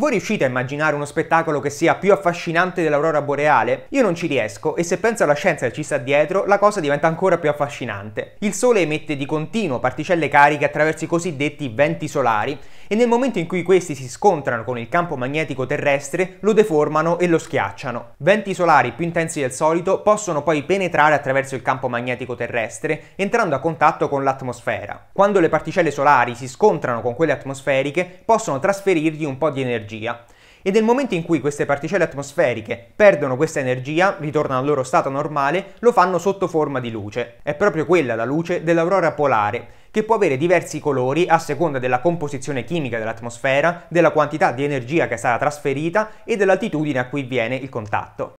Voi riuscite a immaginare uno spettacolo che sia più affascinante dell'aurora boreale? Io non ci riesco e se penso alla scienza che ci sta dietro, la cosa diventa ancora più affascinante. Il Sole emette di continuo particelle cariche attraverso i cosiddetti venti solari e nel momento in cui questi si scontrano con il campo magnetico terrestre lo deformano e lo schiacciano. Venti solari più intensi del solito possono poi penetrare attraverso il campo magnetico terrestre entrando a contatto con l'atmosfera. Quando le particelle solari si scontrano con quelle atmosferiche possono trasferirgli un po' di energia e nel momento in cui queste particelle atmosferiche perdono questa energia, ritornano al loro stato normale, lo fanno sotto forma di luce. È proprio quella la luce dell'aurora polare, che può avere diversi colori a seconda della composizione chimica dell'atmosfera, della quantità di energia che sarà trasferita e dell'altitudine a cui viene il contatto.